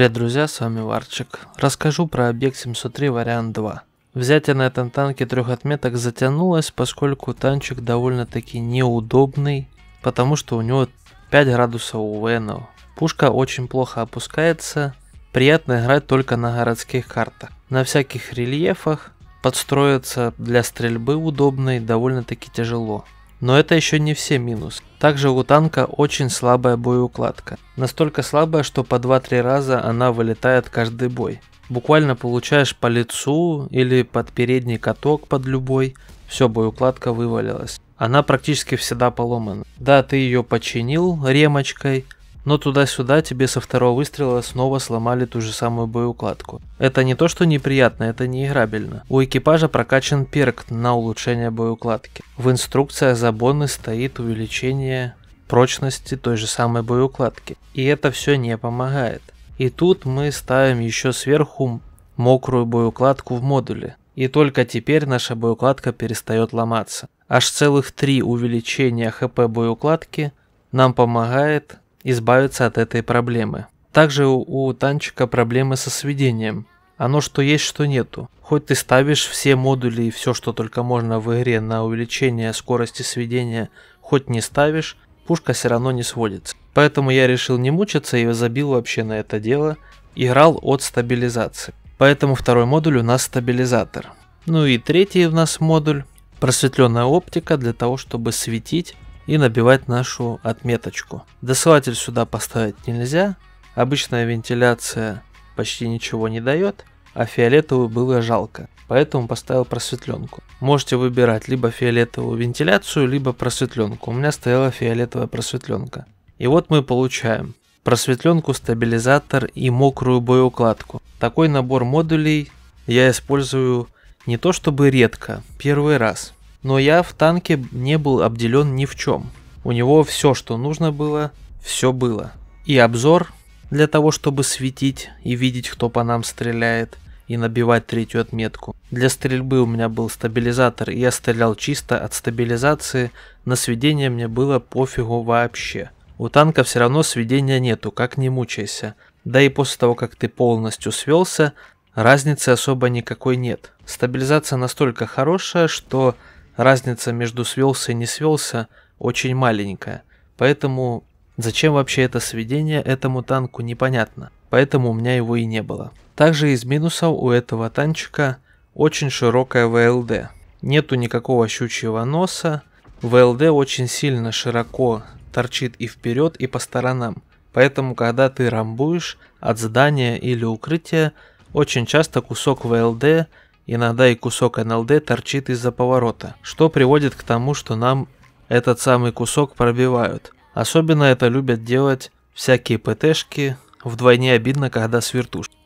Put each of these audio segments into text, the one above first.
Привет, друзья, с вами Варчик. Расскажу про объект 703 вариант 2. Взятие на этом танке трех отметок затянулось, поскольку танчик довольно-таки неудобный, потому что у него 5 градусов УВН. Пушка очень плохо опускается, приятно играть только на городских картах. На всяких рельефах подстроиться для стрельбы удобной довольно-таки тяжело. Но это еще не все минус. Также у танка очень слабая боеукладка. Настолько слабая, что по 2-3 раза она вылетает каждый бой. Буквально получаешь по лицу или под передний каток под любой. Все, боеукладка вывалилась. Она практически всегда поломана. Да, ты ее починил ремочкой, но туда-сюда тебе со второго выстрела снова сломали ту же самую боеукладку. Это не то, что неприятно, это не играбельно. У экипажа прокачан перк на улучшение боеукладки. В инструкции за боны стоит увеличение прочности той же самой боеукладки. И это все не помогает. И тут мы ставим еще сверху мокрую боеукладку в модуле. И только теперь наша боеукладка перестает ломаться. Аж целых три увеличения хп боеукладки нам помогает избавиться от этой проблемы. Также у, у танчика проблемы со сведением. Оно что есть, что нету. Хоть ты ставишь все модули и все, что только можно в игре на увеличение скорости сведения, хоть не ставишь, пушка все равно не сводится. Поэтому я решил не мучиться и забил вообще на это дело. Играл от стабилизации. Поэтому второй модуль у нас стабилизатор. Ну и третий у нас модуль просветленная оптика для того, чтобы светить и набивать нашу отметочку. Досылатель сюда поставить нельзя. Обычная вентиляция почти ничего не дает, а фиолетовую было жалко, поэтому поставил просветленку. Можете выбирать либо фиолетовую вентиляцию, либо просветленку. У меня стояла фиолетовая просветленка. И вот мы получаем просветленку, стабилизатор и мокрую боеукладку. Такой набор модулей я использую не то чтобы редко, первый раз – но я в танке не был обделен ни в чем. У него все, что нужно было, все было. И обзор для того, чтобы светить и видеть, кто по нам стреляет, и набивать третью отметку. Для стрельбы у меня был стабилизатор, и я стрелял чисто от стабилизации, на сведение мне было пофигу вообще. У танка все равно сведения нету, как не мучайся. Да и после того, как ты полностью свелся, разницы особо никакой нет. Стабилизация настолько хорошая, что разница между свелся и не свелся очень маленькая. Поэтому зачем вообще это сведение этому танку непонятно. Поэтому у меня его и не было. Также из минусов у этого танчика очень широкая ВЛД. Нету никакого щучьего носа. ВЛД очень сильно широко торчит и вперед, и по сторонам. Поэтому, когда ты рамбуешь от здания или укрытия, очень часто кусок ВЛД Иногда и кусок НЛД торчит из-за поворота, что приводит к тому, что нам этот самый кусок пробивают. Особенно это любят делать всякие ПТшки, вдвойне обидно, когда с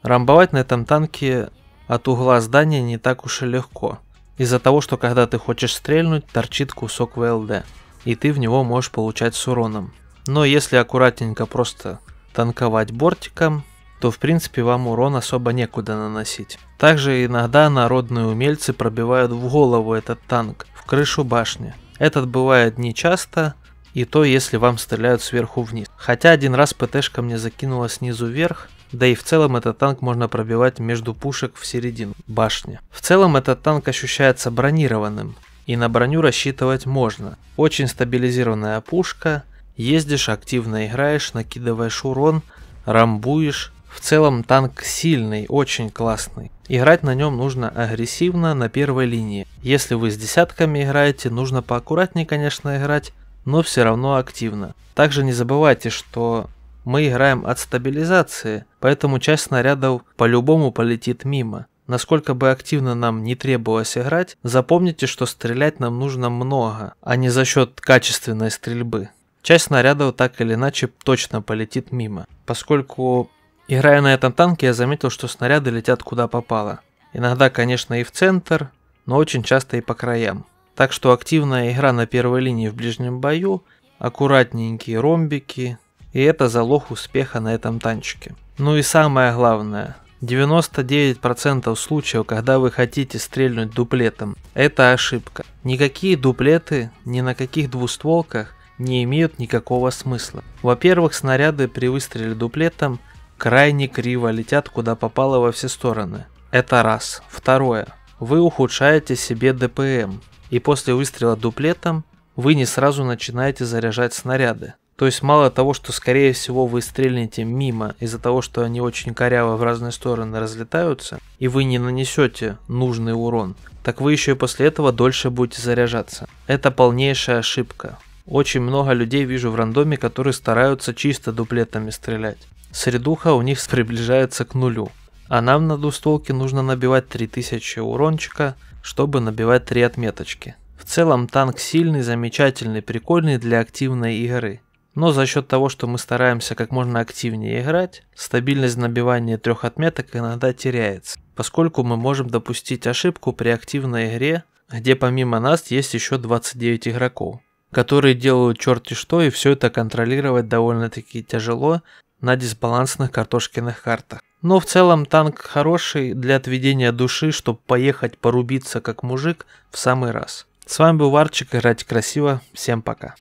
Рамбовать на этом танке от угла здания не так уж и легко. Из-за того, что когда ты хочешь стрельнуть, торчит кусок ВЛД, и ты в него можешь получать с уроном. Но если аккуратненько просто танковать бортиком, то в принципе вам урон особо некуда наносить. Также иногда народные умельцы пробивают в голову этот танк, в крышу башни. Этот бывает нечасто, и то если вам стреляют сверху вниз. Хотя один раз ПТшка мне закинула снизу вверх, да и в целом этот танк можно пробивать между пушек в середину башни. В целом этот танк ощущается бронированным, и на броню рассчитывать можно. Очень стабилизированная пушка, ездишь, активно играешь, накидываешь урон, рамбуешь, в целом танк сильный, очень классный. Играть на нем нужно агрессивно на первой линии. Если вы с десятками играете, нужно поаккуратнее, конечно, играть, но все равно активно. Также не забывайте, что мы играем от стабилизации, поэтому часть снарядов по-любому полетит мимо. Насколько бы активно нам не требовалось играть, запомните, что стрелять нам нужно много, а не за счет качественной стрельбы. Часть снарядов так или иначе точно полетит мимо, поскольку Играя на этом танке, я заметил, что снаряды летят куда попало. Иногда, конечно, и в центр, но очень часто и по краям. Так что активная игра на первой линии в ближнем бою, аккуратненькие ромбики, и это залог успеха на этом танчике. Ну и самое главное, 99% случаев, когда вы хотите стрельнуть дуплетом, это ошибка. Никакие дуплеты ни на каких двустволках не имеют никакого смысла. Во-первых, снаряды при выстреле дуплетом – крайне криво летят куда попало во все стороны. Это раз. Второе. Вы ухудшаете себе ДПМ, и после выстрела дуплетом вы не сразу начинаете заряжать снаряды. То есть мало того, что скорее всего вы стрельнете мимо из-за того, что они очень коряво в разные стороны разлетаются, и вы не нанесете нужный урон, так вы еще и после этого дольше будете заряжаться. Это полнейшая ошибка. Очень много людей вижу в рандоме, которые стараются чисто дуплетами стрелять. Средуха у них приближается к нулю. А нам на двустолке нужно набивать 3000 урончика, чтобы набивать 3 отметочки. В целом танк сильный, замечательный, прикольный для активной игры. Но за счет того, что мы стараемся как можно активнее играть, стабильность набивания трех отметок иногда теряется, поскольку мы можем допустить ошибку при активной игре, где помимо нас есть еще 29 игроков, которые делают черти что и все это контролировать довольно-таки тяжело, на дисбалансных картошкиных картах. Но в целом танк хороший для отведения души, чтобы поехать порубиться как мужик в самый раз. С вами был Варчик, играть красиво, всем пока.